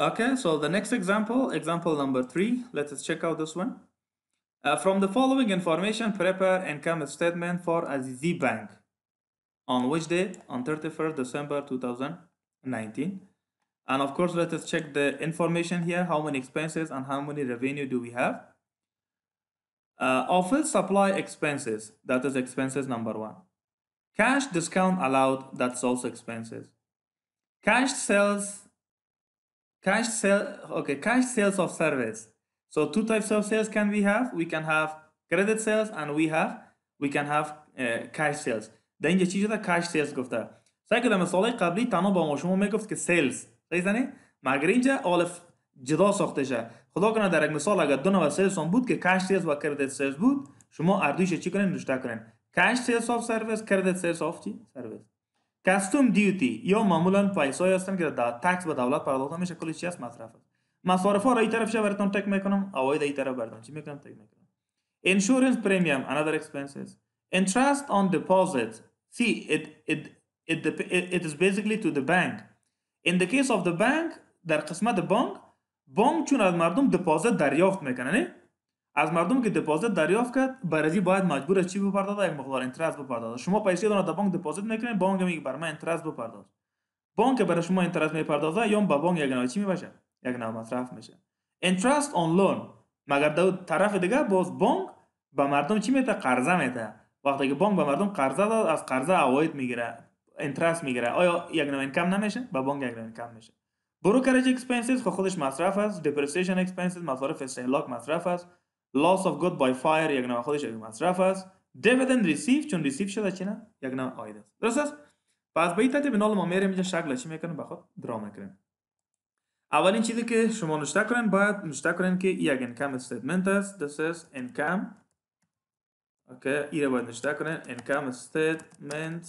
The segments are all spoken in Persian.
Okay, so the next example, example number three, let us check out this one. Uh, from the following information, prepare income statement for a Z Bank. On which date? On 31st December 2019. And of course, let us check the information here, how many expenses and how many revenue do we have. Uh, office supply expenses, that is expenses number one. Cash discount allowed, that's also expenses. Cash sales Cash sale, okay, cash sales of service. So two types of sales can we have? We can have credit sales and we have we can have uh, cash sales. در اینجا چی شده؟ cash sales گفته. سعی کردم مثال قبلی تنها با ما شما میگفت که sales. صحیح مگر اینجا آلف جدا ساخته شد خدا کنه در یک مثال اگر دو نوع sales هم بود که cash sales و credit sales بود شما اردوش چی کنین؟ نوشته کنین. cash sales of service, credit sales of چی؟ service. کاستوم دیوتی یا معمولا پایسایی هستن که در تکس به دولت پرداخت میشه کلی چی است مصرف است مصارف ها را این طرف براتون تک میکنم اواید این طرف براتون چی میکنم تک میکنم insurance پریمیم، another expenses interest on deposits see it it it it is basically to the bank in the case of the bank در قسمت بانک بانک چون از مردم دپوزیت دریافت میکنه نه از مردم که دپوزیت دریافت کرد برازی باید مجبور چی بپردازه یک مقدار اینترست بپردازه شما پیسه دانه در بانک دپوزیت میکنید بانک میگه بر من اینترست بپرداز بانک برای شما اینترست میپردازه یا به بانک یک چی میباشه یک نوع مصرف میشه اینترست آن لون مگر دو طرف دیگه باز بانک به مردم چی میده قرضه میده وقتی که بانک به مردم قرضه داد از قرضه عواید میگیره اینترست میگیره آیا یک نوع اینکم نمیشه به بانک یک نوع اینکم میشه بروکرج اکسپنسز خودش مصرف است دپریسیشن اکسپنسز مصارف استهلاک مصرف است loss of good by fire یک نوع خودش یک مصرف است dividend receive چون received شده چی نه یک نوع آید است درست است پس به این ترتیب نال ما میریم اینجا شکل چی میکنیم به خود درا میکنیم اولین چیزی که شما نشته کنین باید نشته کنین که یک انکم statement است this is income okay. ای رو باید نشته کنین income statement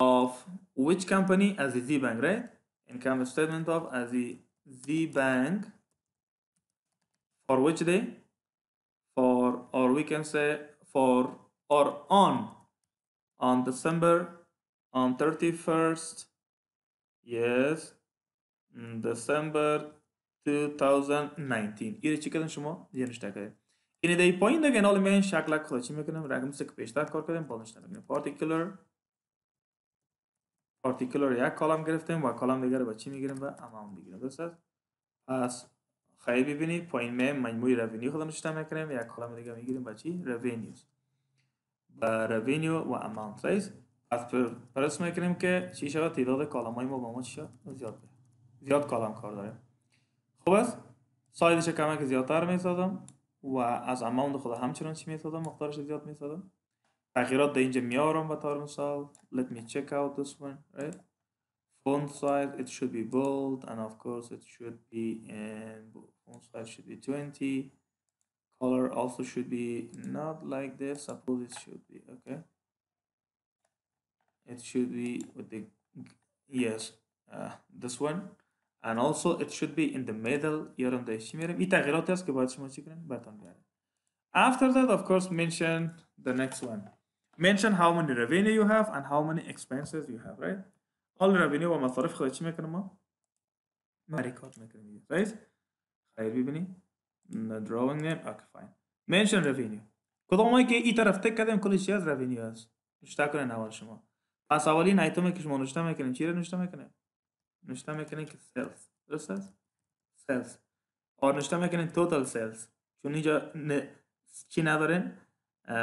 of which company از زی Z bank right income statement of از Z bank for which day or we can say for or on on December on 31st yes December 2019 ये चिकन शुमो ये निश्चय करें इन दे point अगेन ऑल में शक्ला खुलाची में करें रैगम से पेशदार कर करें बॉलिश ना करें particular particular या कॉलम गिरफ्ते हैं वा कॉलम देगर बच्ची में गिरें वा अमाउंट गिरें दोस्तों as خیلی ببینید پایین می مجموع رونیو رو چطور میکنیم یک کلام دیگه میگیریم با چی رونیوز با رونیو و اماونت رایز پس پرس میکنیم که چی شود تعداد کالم های ما با ما چی شد زیاد بید. زیاد کالم کار داریم خب است سایدش کمه که زیادتر میسازم و از اماونت خود همچنان چی میسازم مقدارش زیاد میسازم تغییرات در اینجا میارم و طور مثال let me check out this one right font size it should be bold and of course it should be in font size should be 20 color also should be not like this suppose it should be okay it should be with the yes uh, this one and also it should be in the middle here on the after that of course mention the next one mention how many revenue you have and how many expenses you have right حال رونیو و مصارف خود چی میکنه ما مریکات میکنیم رایت خیر ببینیم دراونگ نیم اوکی فاین منشن رونیو کدام که ای طرف تک کردیم کلی چی از رونیو هست؟ نشته کنه نوال شما پس اولین ایتم که شما نشته میکنیم چی رو نشته میکنیم نشته میکنیم که سیلز درست هست؟ سیلز اور نشته میکنیم توتال سیلز چون اینجا چی ندارین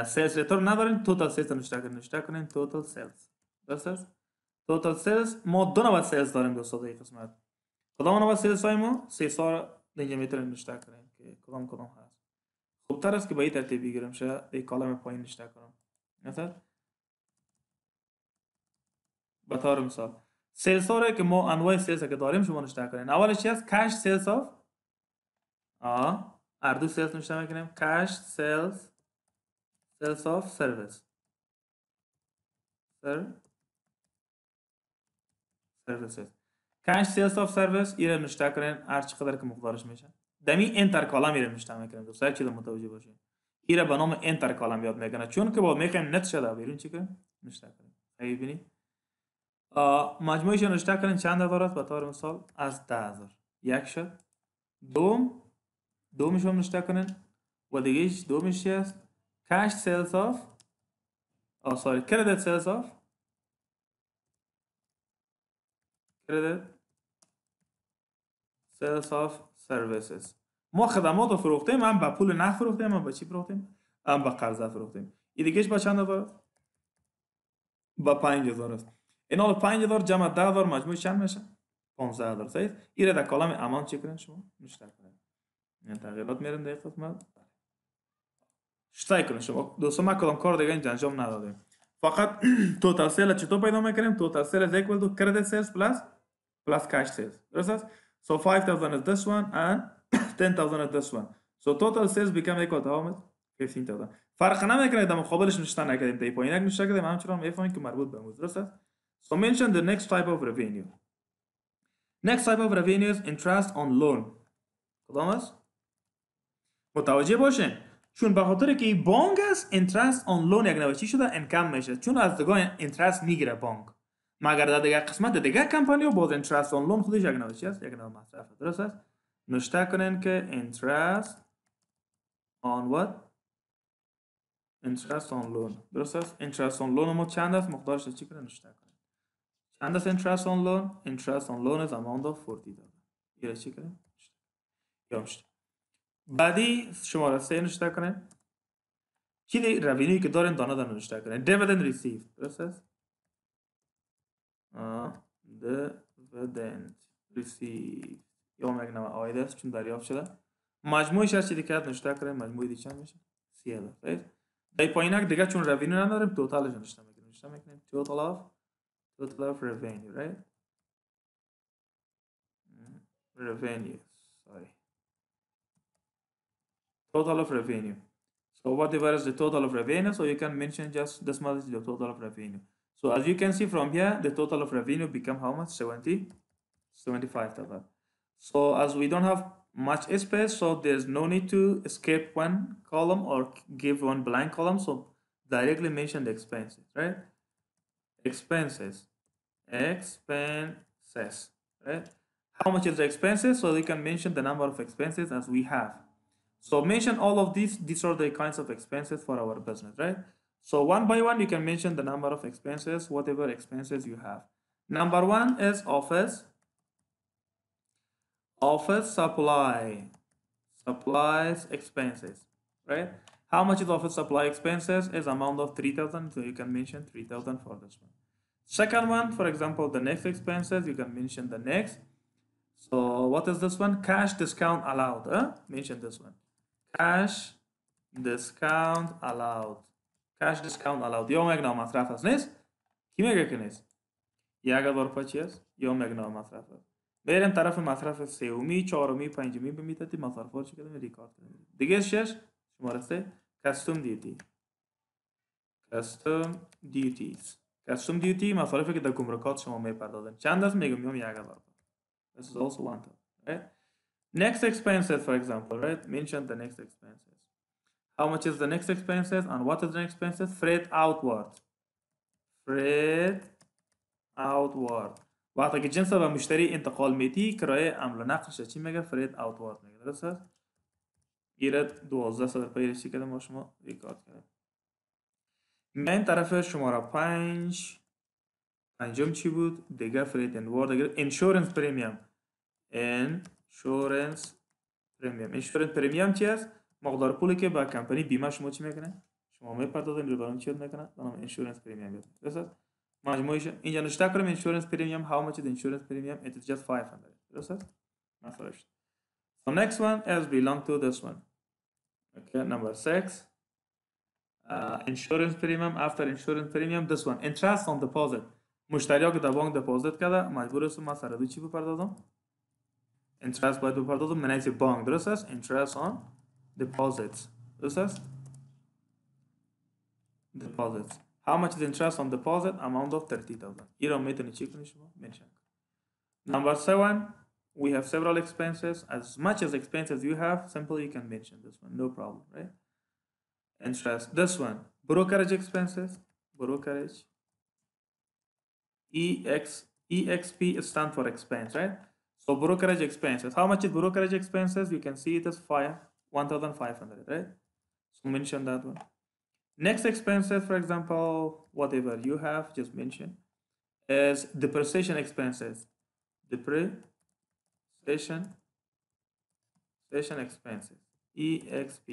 سیلز ریتور ندارین توتال سیلز نشته کنیم نشته کنیم توتال سیلز درست هست؟ total sales ما دو نوع سیلز داریم دوستا در قسمت کدام نوع سیلز های ما سه در اینجا میتونیم نشته کنیم که کدام کدام هست خوبتر است که به این ترتیب بگیرم شاید این کالم پایین نشته کنم مثلا به طور مثال سیلز ها که ما انواع سیلز که داریم شما نشته کنیم اولش چی هست کش سیلز آف آه اردو سیلز نشته میکنیم کش سیلز سیلز آف سرویس سر کاش سیلز آف سرویس service ایره نوشته کنین هر چقدر که مقدارش میشه دمی انتر کالم ایره نوشته دوست دوستای چیز متوجه باشین ایره به نام انتر کالم یاد میکنه چون که با میخیم نت شده بیرون چی کنیم کرن کنیم بینی مجموعش نوشته کنین چند هزار است به طور مثال از ده هزار یک شد دوم دومش هم نوشته و دیگه دومش چی است کاش آف آف آه سوری credit sales آف greater sales of services ما خدمات رو فروختیم هم به پول نه فروختیم هم به چی فروختیم هم به قرضه فروختیم این دیگهش به چند هزار به هزار است این حال پنج هزار جمع ده هزار مجموع چند میشه هزار صحیح این را در کالم امان چی کنین شما مشتر کنین یعنی این تغییرات میرین در قسمت شتای بله. کنین شما دوستو ما کدام کار دیگه اینجا انجام ندادیم فقط توتال سیل چطور پیدا میکنیم توتال سیل از ایکوال تو کرده سیلز پلاس plus cash sales. Understand? So 5,000 is this one and 10,000 is this one. So total sales become equal to how much? 15,000. فرق نمیکنه در مقابلش نشته نکردیم تیپ اینک نشتن کردیم همچنان میفهمیم که مربوط به موز است So mention the next type of revenue Next type of revenue is interest on loan کدام است؟ متوجه باشین چون به خاطر که بانک است interest on loan یک نوشی شده انکم میشه چون از دگاه interest میگیره بانک مگر در دیگر قسمت دیگر کمپانی و باز انترست آن لون خودش یک نوع چی است یک نوع مصرف درست است نوشته کنین که انترست آن وات انترست آن لون درست است انترست آن لون ما چند است مقدارش چی کنه نوشته کنین چند است انترست آن لون انترست آن لون از amount of 40 دلار یه چی کنین یا مشته بعدی شماره سه نوشته کنین چی دی روینیوی که دارین دانه دانه نوشته کنین دیویدن ریسیو درست است the dividend received يوم يا جماعه اوعي ده عشان ده رياض شده مجموعش هستی دیگه کات نشته کرده مجموعی دیگه چند میشه سیه ده right دای پایینک دیگه چون revenue نداریم totalش نشته میکنیم نشته میکنیم total of total of revenue right revenue sorry total of revenue so whatever is the total of revenue so you can mention just this much is the total of revenue so as you can see from here, the total of revenue become how much? 70, 75. So as we don't have much space, so there's no need to escape one column or give one blank column. So directly mention the expenses, right? Expenses, expenses, right? How much is the expenses? So we can mention the number of expenses as we have. So mention all of these. These are the kinds of expenses for our business, right? So one by one, you can mention the number of expenses, whatever expenses you have. Number one is office. Office supply. Supplies expenses, right? How much is office supply expenses is amount of 3000. So you can mention 3000 for this one. Second one, for example, the next expenses, you can mention the next. So what is this one? Cash discount allowed. Huh? Mention this one. Cash discount allowed. cash مصرف allowed. نیست؟ meg nav masrafas, nes? Kime gekiniz? Yaga zor pachiyas, yo meg مصرف masrafas. بریم طرف مصرف سومی، چهارمی، پنجمی به مصرف مصرفات رو کردیم ریکارد دیگه شش شماره سه کاستوم دیتی کاستوم دیوتیز. کاستوم دیوتی که در گمرکات شما میپردازن. چند دست میگم یا یک هزار. This is also one time, Next expenses for example, Mention the next How much is the next expenses and what is the next expenses? Freight outward. Freight outward. وقتی که جنس به مشتری انتقال میدی کرایه عمل و نقلش چی میگه فرید آوتوارد میگه درست است دوازده دوازده صد روپیه چی کردم با شما ریکارد کرد این طرف شماره پنج پنجم چی بود دیگه فرید اند اگر انشورنس پریمیم. انشورنس پریمیم. انشورنس پریمیم چی هست؟ مقدار پولی که به کمپانی بیمه شما چی میکنه شما میپردازین رو برام چی میکنه برام اینشورنس پریمیم میاد درست مجموعش اینجا نشته کردم اینشورنس پریمیم how much is insurance premium it is just 500 درست است مثلا so next one is belong to this one okay number 6 انشورنس پریمیم premium after insurance premium this one interest on deposit مشتری ها که در بانک دپوزیت کرده مجبور است ما سر چی بپردازم انترست باید بپردازم منیت بانک درست است interest on deposits. is. Deposits. How much is interest on deposit? Amount of 30,000. euro meeting mentioned. Number seven, we have several expenses. As much as expenses you have, simply you can mention this one. No problem, right? Interest. This one, brokerage expenses. Brokerage. EX, EXP stands for expense, right? So brokerage expenses. How much is brokerage expenses? You can see it as five 1500 right so mention that one next expenses for example whatever you have just mention as depreciation expenses depreciation depreciation expenses EXP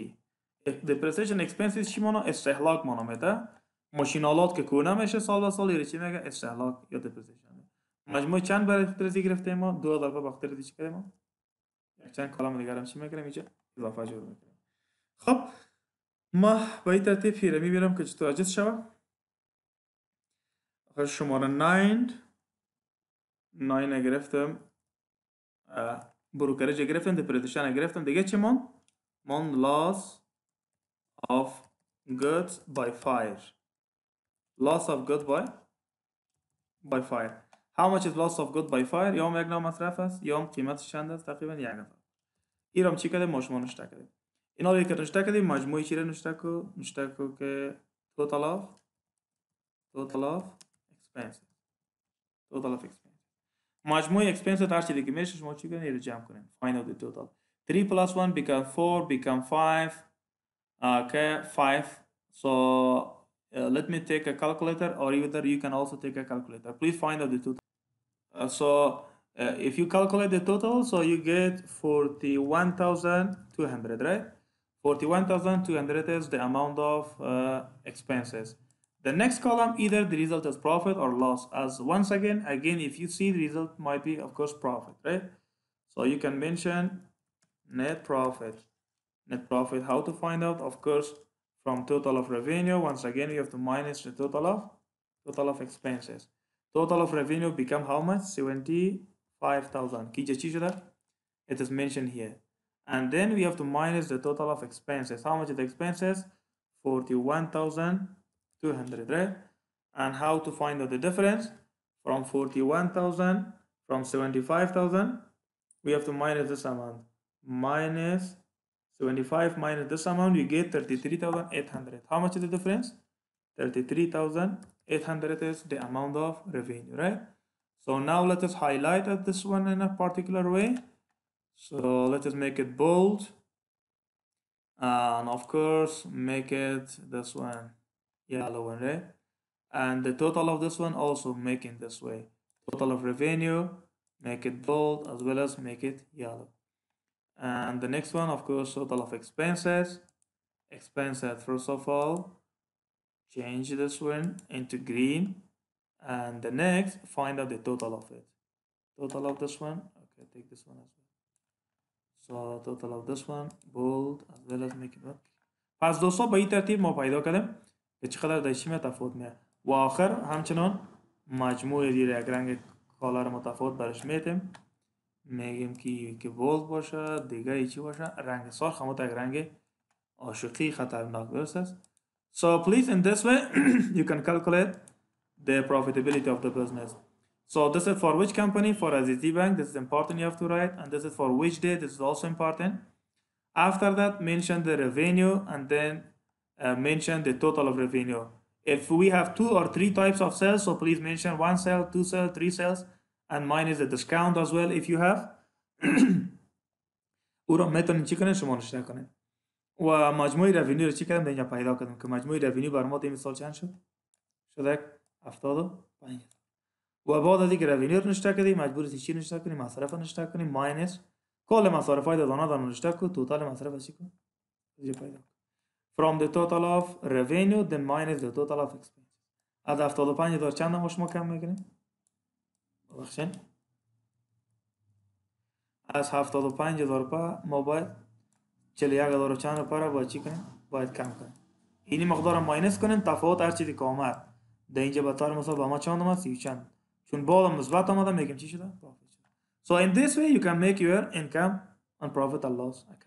eh, depreciation expenses چی مانا استهلاک مانا میده ماشینالات که کونه میشه سال و سال یعنی چی میگه استهلاک یا depreciation مجموع چند برای خطرزی گرفته ما دو اضافه به خطرزی چی کردیم یک چند کلام دیگرم چی میگرم اینجا اضافه جور میکنیم خب ما به این ترتیب هیره میبینم که چطور اجز شوه آخر شماره 9 9 گرفتم بروکرج گرفتم دپریدشن گرفتم دیگه چی مون مون لاس آف goods by fire. Loss of goods by by fire. How much is loss of goods by fire؟ یا هم یک نام مصرف است یا هم قیمتش چند است تقریبا یک نفر ای رام چی کرده ماشما نشته کرده این رو یک نشته کرده مجموعی چی رو نشته کو نشته کو که total of total of expenses total of expenses مجموع expenses هر چیزی که میشه شما چی کنید رو جمع کنید find out the total 3 plus 1 become 4 become 5 okay 5 so uh, let me take a calculator or either you can also take a calculator please find out the total uh, so Uh, if you calculate the total, so you get 41,200, right? 41,200 is the amount of uh, expenses. The next column, either the result is profit or loss. As once again, again, if you see the result might be, of course, profit, right? So you can mention net profit. Net profit, how to find out? Of course, from total of revenue. Once again, you have to minus the total of total of expenses. Total of revenue become how much? 70 5000 kija it is mentioned here and then we have to minus the total of expenses how much is the expenses 41200 right and how to find out the difference from 41000 from 75000 we have to minus this amount minus 75 minus this amount we get 33800 how much is the difference 33800 is the amount of revenue right so now let us highlight this one in a particular way. So let us make it bold. And of course, make it this one yellow and red. And the total of this one also make it this way. Total of revenue, make it bold as well as make it yellow. And the next one, of course, total of expenses. Expenses, first of all, change this one into green and the next find out the total of it total of this one okay take this one as well so total of this one bold as well as make it work پس دوستا به این ترتیب ما پیدا کردیم که چقدر در چی متفاوت میه و آخر همچنان مجموع دیر یک رنگ کالر متفاوت برش میتیم میگیم که که بولد باشه دیگه چی باشه رنگ سرخ هم یک رنگ عاشقی خطرناک درست است so please in this way you can calculate the profitability of the business. So this is for which company? For Azizi Bank, this is important you have to write. And this is for which day, this is also important. After that, mention the revenue and then uh, mention the total of revenue. If we have two or three types of sales, so please mention one sale, two sale, three sales, and minus the discount as well if you have. و مجموعی رونیو رو چی کردم اینجا پیدا کردم که بر ما چند شد شده 75 و بعد از اینکه رو نشته کردیم مجبور هیچ چی نشته کنیم مصرف رو نشته کنیم ماینس کل مصارف های دادانا دادن نشته کو توتال مصرف چی کو پیدا from the total of revenue the minus the total of expense از 75 دار چند هم شما کم میکنیم ببخشین از 75 دار پا ما باید یک دار و چند پا را باید چی کنیم باید کم کنیم این مقدار ماینس کنیم تفاوت هر چیزی که آمد So in this way you can make your income and profit Allah's account.